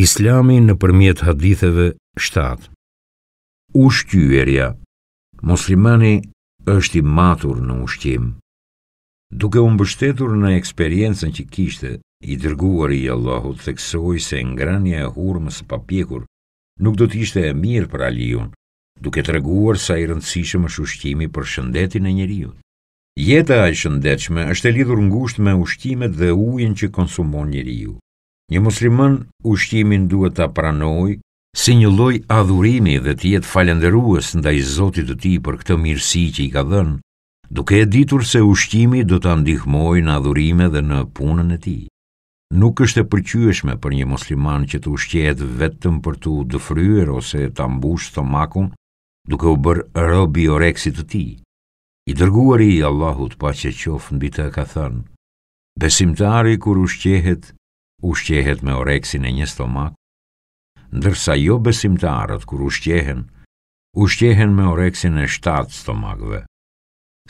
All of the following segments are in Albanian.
Islami në përmjet haditheve 7. Ushtyërja Muslimani është i matur në ushtim. Duke unë bështetur në eksperiencen që kishte, i dërguar i Allahut theksoj se ngranja e hurmës papjekur nuk do t'ishte e mirë për alijun, duke të reguar sa i rëndësishëm është ushtimi për shëndetin e njeriut. Jeta e shëndetshme është e lidhur ngusht me ushtimet dhe ujin që konsumon njeriut. Një muslimën ushqimin duhet të pranoj si një loj adhurimi dhe të jetë falenderuës nda i zotit të ti për këtë mirësi që i ka dhenë, duke e ditur se ushqimi do të ndihmoj në adhurime dhe në punën e ti. Nuk është e përqyëshme për një musliman që të ushqet vetëm për të dëfryer ose të ambush të makun, duke u bërë rëbi o reksit të ti. I dërguari i Allahut pa që qofë në ka thënë, besimtari kur ushqehet, ushqehet me oreksin e një stomak, ndërsa jo besimtarët kur ushqehen, ushqehen me oreksin e shtatë stomakve.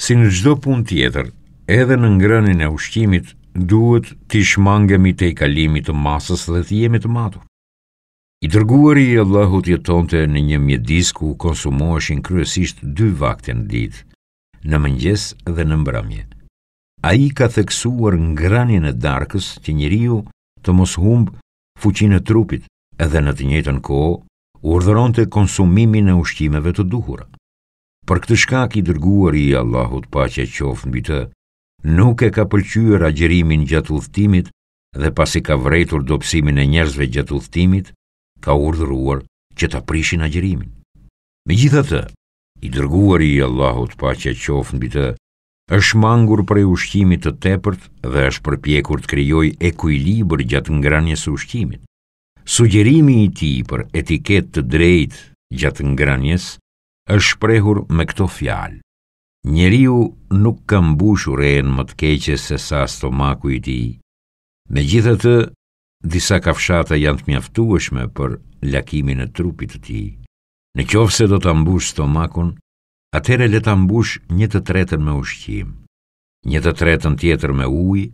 Si në gjdo pun tjetër, edhe në ngrënin e ushqimit, duhet të shmangemi të i kalimit të masës dhe të jemi të matur. I dërguari i Allahut jetonte në një mjedis ku konsumoheshin kryesisht dy vakte në ditë, në mëngjes dhe në mbrëmje. A i ka theksuar në e darkës që njëriju të mos humb fuqinë e trupit, edhe në të njëjtën kohë urdhëronte konsumimin e ushqimeve të duhura. Për këtë shkak i dërguar i Allahut paqja qoftë mbi të, nuk e ka pëlqyer agjerimin gjatë udhëtimit dhe pasi ka vrejtur dobësimin e njerëzve gjatë udhëtimit, ka urdhëruar që ta prishin agjerimin. Megjithatë, i dërguari i Allahut paqja qoftë mbi të, është mangur prej ushqimit të tepërt dhe është përpjekur të krijoj ekuilibër gjatë ngranjes së ushqimit. Sugjerimi i tij për etiket të drejtë gjatë ngranjes është shprehur me këto fjalë. Njeriu nuk ka mbushur rehen më të keqe se sa stomaku i tij. Megjithatë, disa kafshata janë të mjaftueshme për lakimin e trupit të tij. Në qovë se do të mbush stomakun, atëre le ta mbush një të tretën me ushqim, një të tretën tjetër me ujë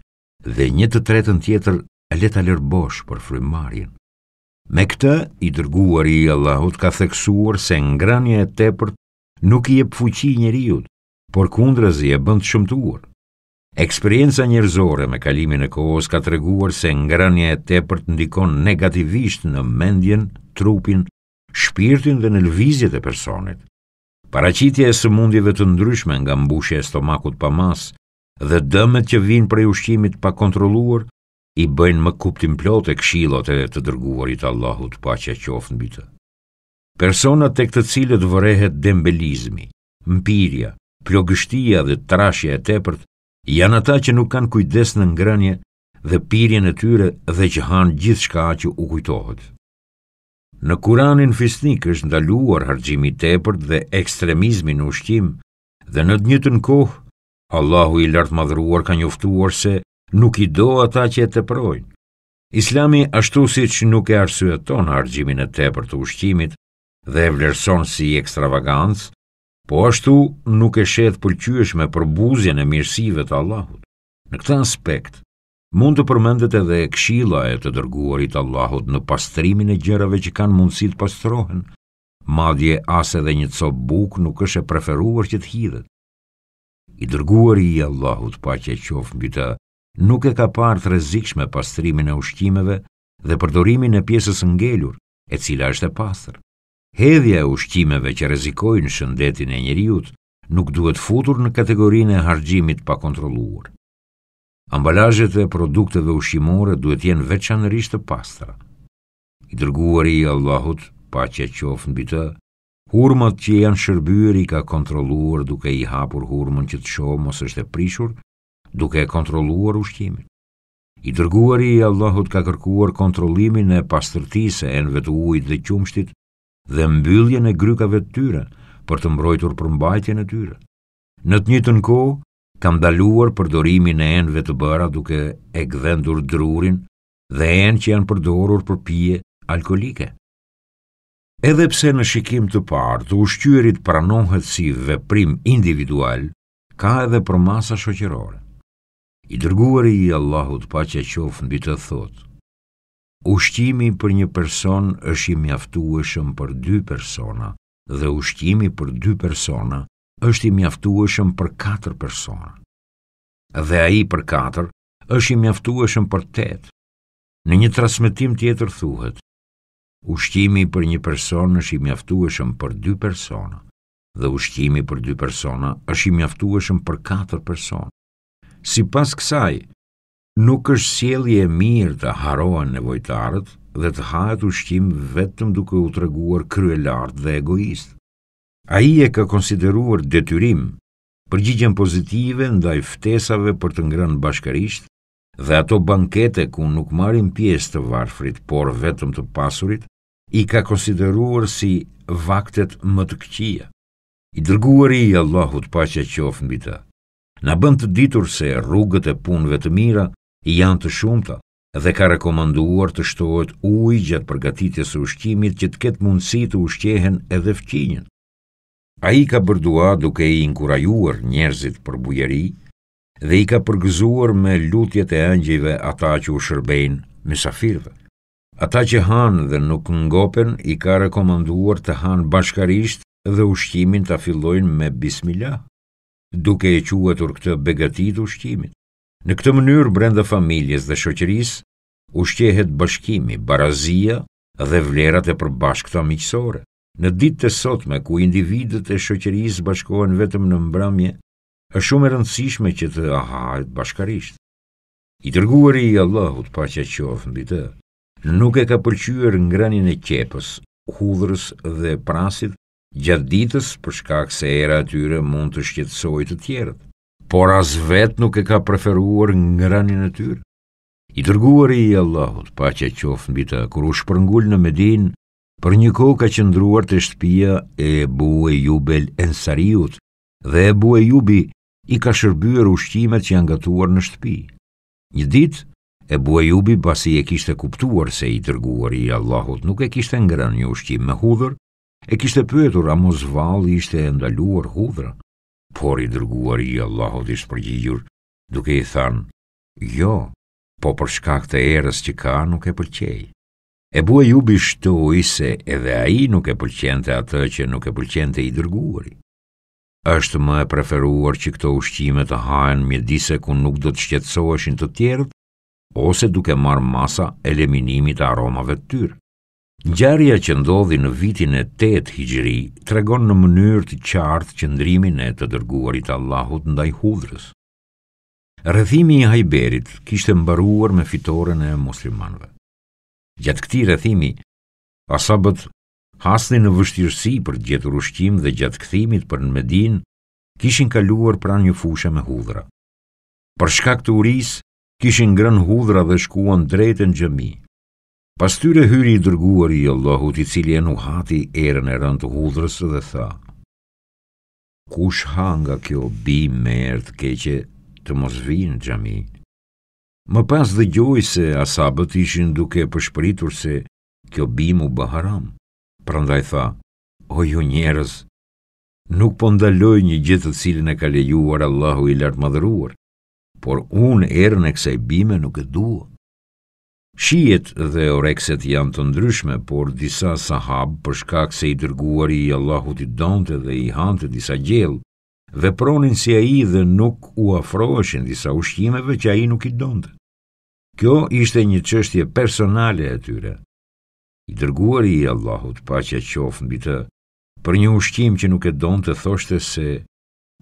dhe një të tretën tjetër le ta lër bosh për frymëmarrjen. Me këtë i dërguari i Allahut ka theksuar se ngrënia e tepërt nuk i jep fuqi njeriu, por kundrazi e bën të shëmtuar. Eksperienca njerëzore me kalimin e kohës ka treguar se ngrënia e tepërt ndikon negativisht në mendjen, trupin, shpirtin dhe në lëvizjet e personit. Paracitje e sëmundjeve të ndryshme nga mbushja e stomakut pa masë dhe dëmet që vinë prej ushqimit pa kontroluar i bëjnë më kuptim plot e kshilot e të dërguarit Allahut pa që e qofën bitë. Personat të këtë cilët vërehet dembelizmi, mpirja, plogështia dhe trashja e tepërt janë ata që nuk kanë kujdes në ngrënje dhe pirjen e tyre dhe që hanë gjithë shka që u kujtohet. Në Kur'anin fisnik është ndaluar hargjimi i tepërt dhe ekstremizmi në ushqim, dhe në të kohë Allahu i lartë madhruar ka njoftuar se nuk i do ata që e të projnë. Islami ashtu si që nuk e arsueton hargjimin e tepërt të ushqimit dhe e vlerëson si ekstravagancë, po ashtu nuk e shetë pëlqyëshme për buzje në mirësive të Allahut. Në këta aspekt, Mund të përmendet edhe këshilla e të dërguarit Allahut në pastrimin e gjërave që kanë mundësi të pastrohen, madje as edhe një copë buk nuk është e preferuar që të hidhet. I dërguari i Allahut paqja qof mbi të, nuk e ka parë të rrezikshme pastrimin e ushqimeve dhe përdorimin e pjesës së ngelur, e cila është e pastër. Hedhja e ushqimeve që rrezikojnë shëndetin e njerëzit nuk duhet futur në kategorinë e harxhimit pa kontrolluar. Ambalazhet e produkteve ushqimore duhet jenë të jenë veçanërisht të pastra. I dërguari i Allahut, paqja qofë mbi të, hurmat që janë shërbyer i ka kontrolluar duke i hapur hurmën që të shohë mos është e prishur, duke e kontrolluar ushqimin. I dërguari i Allahut ka kërkuar kontrollimin e pastërtisë e enëve të ujit dhe qumshtit dhe mbylljen e grykave të tyre për të mbrojtur përmbajtjen e tyre. Në të njëjtën kohë, kam daluar përdorimin e enve të bëra duke e gdhendur drurin dhe en që janë përdorur për pije alkoholike. Edhe pse në shikim të parë të ushqyrit pranohet si veprim individual, ka edhe për masa shoqërore. I dërguari i Allahut pa që qofë në bitë thotë, ushqimi për një person është i mjaftueshëm për dy persona dhe ushqimi për dy persona është është i mjaftueshëm për 4 persona. Dhe ai për 4 është i mjaftueshëm për 8. Në një transmetim tjetër thuhet: Ushqimi për një person është i mjaftueshëm për 2 persona dhe ushqimi për 2 persona është i mjaftueshëm për 4 persona. Si pas kësaj, nuk është sjellje e mirë të harohen nevojtarët dhe të hahet ushqim vetëm duke u treguar kryelart dhe egoist. A i e ka konsideruar detyrim përgjigjen pozitive ndaj ftesave për të ngrën bashkarisht dhe ato bankete ku nuk marim pjesë të varfrit, por vetëm të pasurit, i ka konsideruar si vaktet më të këqia. I dërguar i Allahut pasha qofë në bita. Në bënd të ditur se rrugët e punëve të mira janë të shumëta dhe ka rekomanduar të shtohet uj gjatë përgatitjes e ushqimit që të ketë mundësi të ushqehen edhe fqinjën. A i ka bërdua duke i inkurajuar njerëzit për bujeri dhe i ka përgëzuar me lutjet e angjive ata që u shërbejnë me safirve. Ata që hanë dhe nuk ngopen i ka rekomenduar të hanë bashkarisht dhe ushqimin të afillojnë me bismillah, duke e quatur këtë begatit ushqimin. Në këtë mënyrë brenda familjes dhe shoqëris, ushqehet bashkimi, barazia dhe vlerat e përbashkëta miqësore. Në ditë të sotme, ku individet e shëqërisë bashkohen vetëm në mbramje, është shumë e rëndësishme që të ahajt bashkarisht. I tërguar i Allahut pa që qofë mbi të, nuk e ka përqyër ngrënin e qepës, hudrës dhe prasit gjatë ditës për shkak se era atyre mund të shqetsoj të tjerët, por as vetë nuk e ka preferuar ngrënin e tyre. I tërguar i Allahut pa që qofë mbi të, kur u shpërngull në Medin, Për një kohë ka qëndruar të shtëpia e bu e jubel nësariut, dhe e bu e jubi i ka shërbyer ushqimet që janë gatuar në shtëpi. Një ditë, e bu e jubi pasi e kishte kuptuar se i dërguar i Allahut nuk e kishte ngrën një ushqim me hudhër, e kishte pëtur a mos valë ishte e ndaluar hudhër, por i dërguar i Allahut ishtë përgjigjur duke i thanë, jo, po për shkak të erës që ka nuk e përqejë. E bua ju bishtu i se edhe a i nuk e pëlqente atë që nuk e pëlqente i dërguari. Êshtë më e preferuar që këto ushqime të hajnë mjedise ku nuk do të shqetsoheshin të tjerët, ose duke marë masa eliminimit të aromave të tyrë. Gjarja që ndodhi në vitin e 8 hijri tregon në mënyrë të qartë ndrimin e të dërguarit Allahut ndaj hudrës. Rëthimi i hajberit kishtë mbaruar me fitoren e muslimanve. Gjatë këti rëthimi, asabët hasni në vështirësi për gjetur ushqim dhe gjatë këthimit për në Medin, kishin kaluar pra një fushë me hudra. Për shka të uris, kishin grën hudra dhe shkuan drejtën gjëmi. Pas tyre hyri i dërguar i Allahut i cili e nuk erën e rënd të hudrës dhe tha, Kush hanga kjo bi me keqe të mos vinë gjëmi, Më pas dhe gjoj se asabët ishin duke përshpëritur se kjo bimu bëharam. Prandaj tha, o ju njerës, nuk po ndaloj një gjithë të cilin e ka lejuar Allahu i lartë madhëruar, por unë erën e kësaj bime nuk e dua. Shijet dhe orekset janë të ndryshme, por disa sahab përshka këse i dërguar i Allahut i donte dhe i hante disa gjellë, dhe pronin si a i dhe nuk u afroeshin disa ushqimeve që a i nuk i donte. Kjo ishte një qështje personale e tyre. I dërguari i Allahut paqja qof mbi bitë, për një ushqim që nuk e donte thoshte se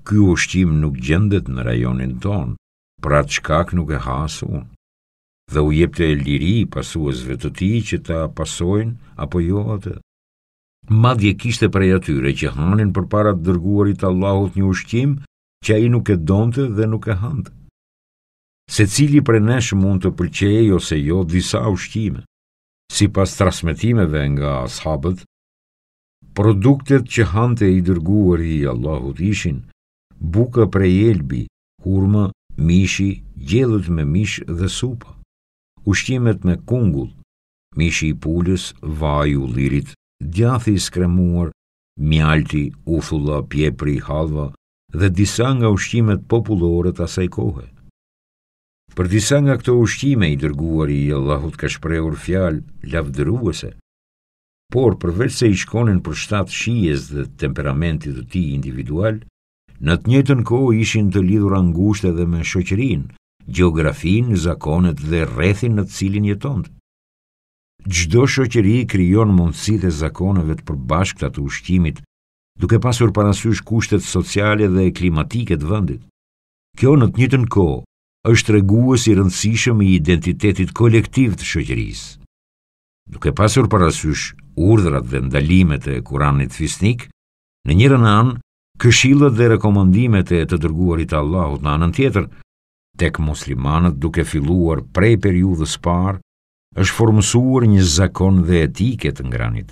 ky ushqim nuk gjendet në rajonin ton, për atë shkak nuk e hasu. Dhe u jep të liri pasuesve të tij që ta pasojnë apo jo atë. Madje kishte prej atyre që hanin përpara dërguarit të Allahut një ushqim që ai nuk e donte dhe nuk e hante se cili për nesh mund të pëlqej ose jo disa ushqime. Si pas trasmetimeve nga ashabët, produktet që hante i dërguar i Allahut ishin, buka për elbi, jelbi, hurma, mishi, gjellët me mish dhe supa, ushqimet me kungull, mishi i pulës, vaju, lirit, djathi i skremuar, mjalti, ufulla, pjepri, halva, dhe disa nga ushqimet populore të asaj kohet. Për disa nga këto ushqime i dërguar i Allahut ka shprehur fjalë lavdëruese. Por përveç se i shkonin për shtat shijes dhe temperamentit të tij individual, në të njëjtën kohë ishin të lidhura ngushtë edhe me shoqërinë, gjeografinë, zakonet dhe rrethin në të cilin jetonte. Çdo shoqëri krijon mundësitë e zakoneve të përbashkëta të ushqimit, duke pasur parasysh kushtet sociale dhe klimatike të vendit. Kjo në të njëjtën kohë është reguës i rëndësishëm i identitetit kolektiv të shëgjërisë. Duke pasur parasysh urdrat dhe ndalimet e kuranit fisnik, në njërë në anë, këshillët dhe rekomendimet e të dërguarit Allahut në anën tjetër, tek muslimanët duke filluar prej periudhës parë, është formësuar një zakon dhe etiket të ngranit.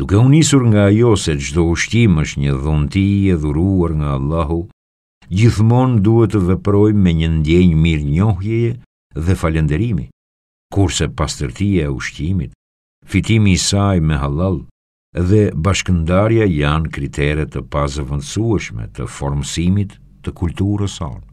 Duke unisur nga ajo se gjdo ushtim është një dhunti e dhuruar nga Allahu, gjithmonë duhet të veprojmë me një ndjenjë mirë njohjeje dhe falenderimi, kurse pastërtia e ushqimit, fitimi i saj me halal dhe bashkëndarja janë kriteret të pazëvëndësueshme të formësimit të kulturës sonë.